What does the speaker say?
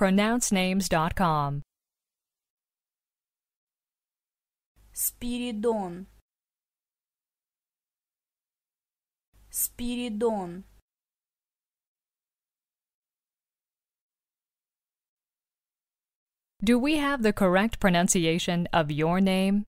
pronouncenames.com. Spiridon. Spiridon. Do we have the correct pronunciation of your name?